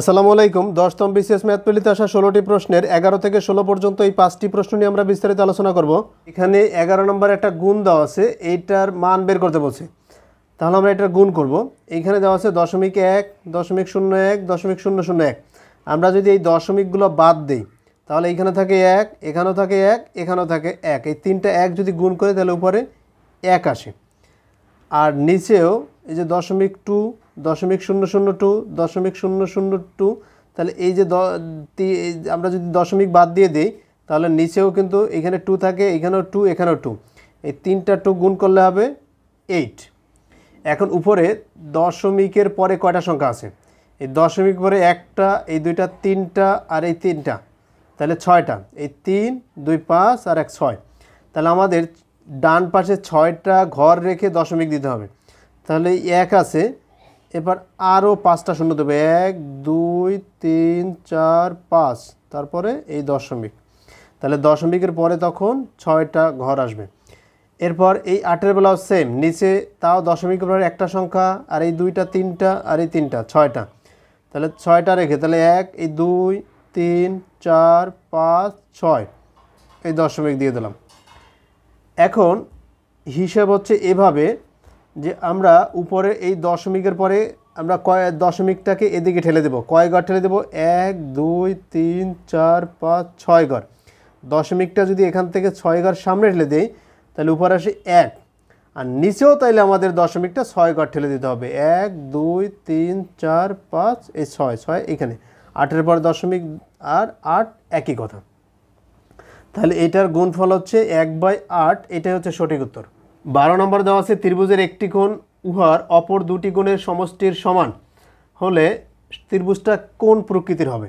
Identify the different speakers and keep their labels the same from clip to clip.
Speaker 1: আসসালামু আলাইকুম দশতম BCS math পলিতে আসা ষোলোটি প্রশ্নের এগারো থেকে ষোলো পর্যন্ত এই পাঁচটি প্রশ্ন নিয়ে আমরা বিস্তারিত আলোচনা করব এখানে এগারো নম্বর একটা গুণ দেওয়া আছে এইটার মান বের করতে বলছে তাহলে আমরা এটার গুণ করব এইখানে দেওয়া আছে দশমিক এক দশমিক শূন্য এক দশমিক শূন্য শূন্য এক আমরা যদি এই দশমিকগুলো বাদ দিই তাহলে এইখানে থাকে এক এখানেও থাকে এক এখানেও থাকে এক এই তিনটা এক যদি গুণ করে তাহলে উপরে এক আসে আর নিচেও এই যে দশমিক টু দশমিক শূন্য শূন্য টু দশমিক শূন্য শূন্য টু তাহলে এই যে আমরা যদি দশমিক বাদ দিয়ে দিই তাহলে নিচেও কিন্তু এখানে টু থাকে এখানেও টু এখানেও টু এই তিনটা টু গুণ করলে হবে এইট এখন উপরে দশমিকের পরে কয়টা সংখ্যা আছে এই দশমিক পরে একটা এই দুইটা তিনটা আর এই তিনটা তাহলে ছয়টা এই তিন দুই পাঁচ আর এক ছয় তাহলে আমাদের ডান পাশে ছয়টা ঘর রেখে দশমিক দিতে হবে তাহলে এক আছে এবার আরও পাঁচটা শূন্য দেবে এক দুই তিন চার পাঁচ তারপরে এই দশমিক তাহলে দশমিকের পরে তখন ছয়টা ঘর আসবে এরপর এই আটের বেলাও সেম নিচে তাও দশমিকের পরে একটা সংখ্যা আর এই দুইটা তিনটা আর এই তিনটা ছয়টা তাহলে ছয়টা রেখে তাহলে এক এই দুই তিন চার পাঁচ ছয় এই দশমিক দিয়ে দিলাম এখন হিসাব হচ্ছে এভাবে যে আমরা উপরে এই দশমিকের পরে আমরা কয় দশমিকটাকে এদিকে ঠেলে দেব কয় ঘর ঠেলে দেব এক দুই তিন চার পাঁচ ছয় ঘর দশমিকটা যদি এখান থেকে ছয় ঘর সামনে ঠেলে দেই তাহলে উপরে আসে এক আর নিচেও তাইলে আমাদের দশমিকটা ছয় ঘর ঠেলে দিতে হবে এক দুই তিন চার পাঁচ এই ছয় ছয় এখানে আটের পর দশমিক আর আট একই কথা তাহলে এটার গুণফল হচ্ছে এক বাই আট এটাই হচ্ছে সঠিক উত্তর বারো নম্বর দেওয়া আছে ত্রিভুজের একটি কোণ উহার অপর দুটি কোণের সমষ্টির সমান হলে ত্রিভুজটা কোন প্রকৃতির হবে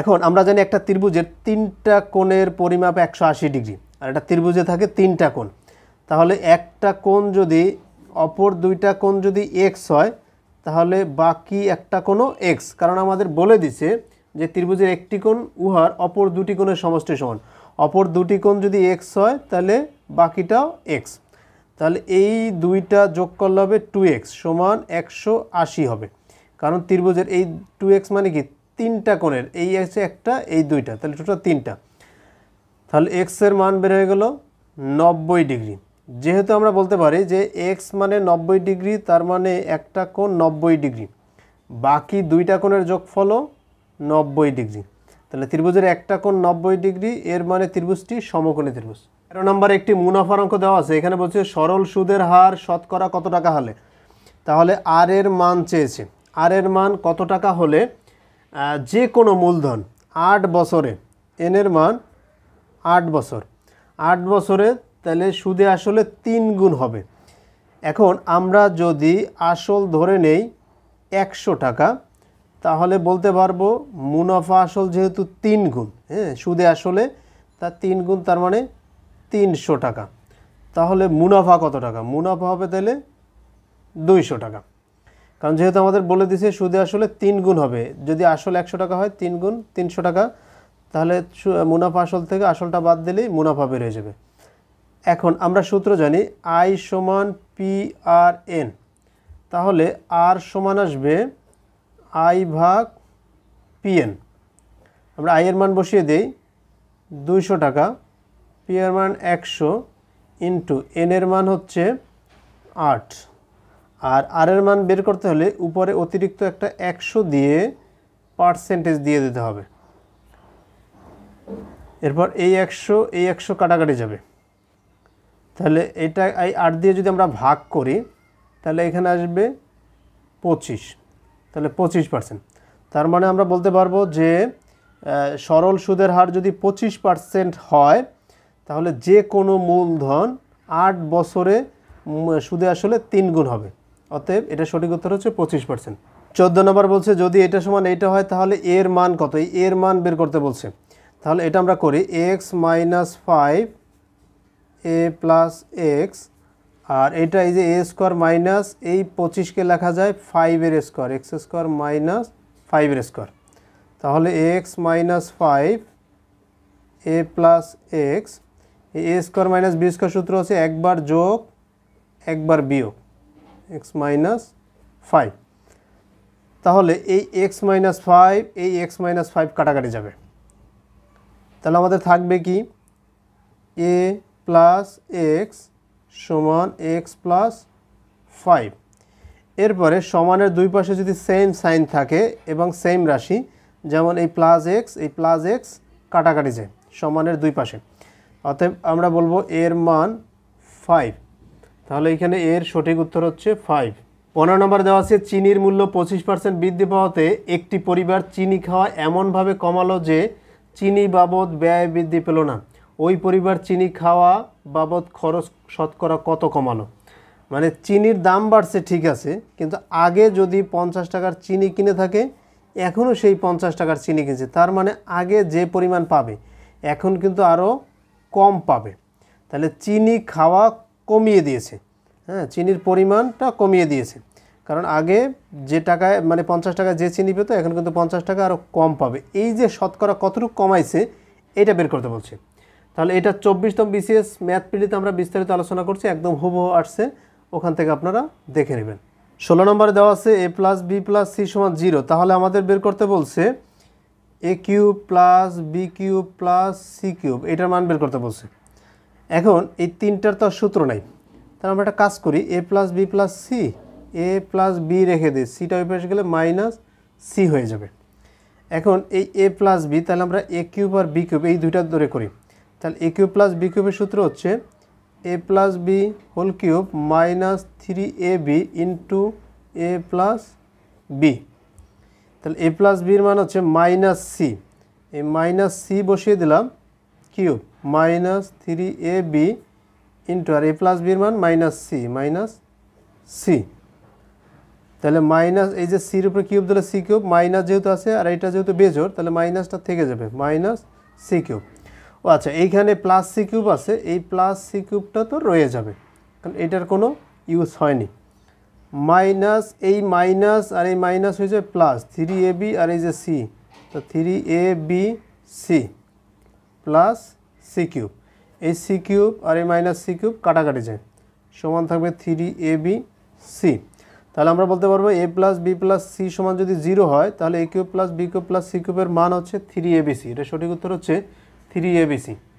Speaker 1: এখন আমরা জানি একটা ত্রিভুজের তিনটা কোণের পরিমাপ একশো আশি ডিগ্রি আর একটা ত্রিভুজে থাকে তিনটা কোণ তাহলে একটা কোণ যদি অপর দুইটা কোণ যদি এক্স হয় তাহলে বাকি একটা কোণও এক্স কারণ আমাদের বলে দিছে যে ত্রিভুজের একটি কোণ উহার অপর দুটি কোণের সমষ্টির সমান অপর দুটি কোণ যদি এক্স হয় তাহলে বাকিটাও এক্স তাহলে এই দুইটা যোগ করলে হবে টু এক্স সমান একশো আশি হবে কারণ ত্রিভুজের এই টু এক্স মানে কি তিনটা কোণের এই আছে একটা এই দুইটা তাহলে টোটাল তিনটা তাহলে এক্সের মান বের হয়ে গেল নব্বই ডিগ্রি যেহেতু আমরা বলতে পারি যে এক্স মানে নব্বই ডিগ্রি তার মানে একটা কোণ নব্বই ডিগ্রি বাকি দুইটা কোণের যোগফলও নব্বই ডিগ্রি তাহলে ত্রিভুজের একটা কোণ নব্বই ডিগ্রি এর মানে ত্রিভুজটি সমকোণী ত্রিভুজ তেরো নম্বর একটি মুনাফার অঙ্ক দেওয়া আছে এখানে বলছে সরল সুদের হার শতকরা কত টাকা হলে তাহলে আর এর মান চেয়েছে আর এর মান কত টাকা হলে যে কোনো মূলধন আট বছরে এন এর মান আট বছর আট বছরে তাহলে সুদে আসলে তিন গুণ হবে এখন আমরা যদি আসল ধরে নেই একশো টাকা তাহলে বলতে পারবো মুনাফা আসল যেহেতু তিন গুণ হ্যাঁ সুদে আসলে তার তিন গুণ তার মানে তিনশো টাকা তাহলে মুনাফা কত টাকা মুনাফা হবে তাহলে দুইশো টাকা কারণ যেহেতু আমাদের বলে দিছে সুদে আসলে তিন গুণ হবে যদি আসল একশো টাকা হয় তিন গুণ তিনশো টাকা তাহলে মুনাফা আসল থেকে আসলটা বাদ দিলেই মুনাফা বেড়ে যাবে এখন আমরা সূত্র জানি আই সমান পি আর এন তাহলে আর সমান আসবে আই ভাগ পিএন আমরা আইয়ের মান বসিয়ে দিই দুইশো টাকা পিএর মান একশো ইন্টু এনের মান হচ্ছে আট আর আরের মান বের করতে হলে উপরে অতিরিক্ত একটা একশো দিয়ে পার্সেন্টেজ দিয়ে দিতে হবে এরপর এই একশো এই একশো কাটাকাটি যাবে তাহলে এটা এই আট দিয়ে যদি আমরা ভাগ করি তাহলে এখানে আসবে পঁচিশ তাহলে পঁচিশ পার্সেন্ট তার মানে আমরা বলতে পারবো যে সরল সুদের হার যদি পঁচিশ পার্সেন্ট হয় তাহলে যে কোনো মূলধন আট বছরে সুদে আসলে তিন গুণ হবে অতএব এটা সঠিক উত্তর হচ্ছে পঁচিশ পার্সেন্ট চোদ্দ নম্বর বলছে যদি এটা সমান এইটা হয় তাহলে এর মান কত এর মান বের করতে বলছে তাহলে এটা আমরা করি X minus five A plus X আর এটা এই যে এ স্কোয়ার মাইনাস এই পঁচিশকে লেখা যায় ফাইভের স্কোয়ার এক্স স্কোয়ার মাইনাস ফাইভের স্কোয়ার তাহলে X minus five A plus X A square minus B square সূত্র হচ্ছে একবার যোগ একবার বিয়োগ এক্স মাইনাস ফাইভ তাহলে এই এক্স মাইনাস ফাইভ এই এক্স মাইনাস ফাইভ কাটাকাটি যাবে তাহলে আমাদের থাকবে কি এ প্লাস এক্স সমান এক্স প্লাস ফাইভ এরপরে সমানের দুই পাশে যদি সেম সাইন থাকে এবং সেম রাশি যেমন এই প্লাস এক্স এই প্লাস এক্স কাটাকাটি যায় সমানের দুই পাশে অতএব আমরা বলবো এর মান ফাইভ তাহলে এখানে এর সঠিক উত্তর হচ্ছে ফাইভ পনেরো নম্বর দেওয়া আছে চিনির মূল্য পঁচিশ পার্সেন্ট বৃদ্ধি পাওয়াতে একটি পরিবার চিনি খাওয়া এমনভাবে কমালো যে চিনি বাবদ ব্যয় বৃদ্ধি পেল না ওই পরিবার চিনি খাওয়া বাবদ খরচ শতকরা কত কমানো মানে চিনির দাম বাড়ছে ঠিক আছে কিন্তু আগে যদি পঞ্চাশ টাকার চিনি কিনে থাকে এখনও সেই পঞ্চাশ টাকার চিনি কিনছে তার মানে আগে যে পরিমাণ পাবে এখন কিন্তু আরও কম পাবে তাহলে চিনি খাওয়া কমিয়ে দিয়েছে হ্যাঁ চিনির পরিমাণটা কমিয়ে দিয়েছে কারণ আগে যে টাকায় মানে পঞ্চাশ টাকা যে চিনি পেতো এখন কিন্তু পঞ্চাশ টাকা আরও কম পাবে এই যে শতকরা কতটুকু কমাইছে এটা বের করতে বলছে তাহলে এটা চব্বিশতম বিসিএস ম্যাথ পিডিতে আমরা বিস্তারিত আলোচনা করছি একদম হুবহু আসছে ওখান থেকে আপনারা দেখে নেবেন ষোলো নম্বরে দেওয়া আছে A plus B plus C সমান জিরো তাহলে আমাদের বের করতে বলছে A cube plus B cube plus C cube এটার মান বের করতে বলছে এখন এই তিনটার তো সূত্র নাই তাহলে আমরা একটা কাজ করি A plus B plus C A plus B রেখে দিই সিটা ওই পাশে গেলে মাইনাস সি হয়ে যাবে এখন এই এ প্লাস বি তাহলে আমরা এ কিউব আর বি কিউব এই দুইটা ধরে করি তাহলে এ কিউব প্লাস বি কিউবের সূত্র হচ্ছে A plus B whole cube minus three A B into A plus B তাহলে এ প্লাস বির মান হচ্ছে মাইনাস সি এই মাইনাস সি বসিয়ে দিলাম cube minus three A B into আর এ প্লাস বির মান মাইনাস সি মাইনাস সি তাহলে মাইনাস এই যে সির উপরে কিউব দিলে সি কিউব মাইনাস যেহেতু আছে আর এটা যেহেতু বেজোর তাহলে মাইনাসটা থেকে যাবে মাইনাস সি কিউব ও আচ্ছা এইখানে প্লাস সি কিউব আছে এই প্লাস সি কিউবটা তো রয়ে যাবে কারণ এটার কোনো ইউজ হয়নি মাইনাস এই মাইনাস আর এই মাইনাস হয়ে যাবে প্লাস থ্রি এ বি আর এই যে সি তো three A B C plus C cube এই সি কিউব আর এই মাইনাস সি কিউব কাটাকাটি যায় সমান থাকবে থ্রি এ বি সি তাহলে আমরা বলতে পারবো A plus B plus C সমান যদি জিরো হয় তাহলে A cube plus B cube plus C কিউবের মান হচ্ছে থ্রি এ বি সি এটা সঠিক উত্তর হচ্ছে थ्री ए बी सी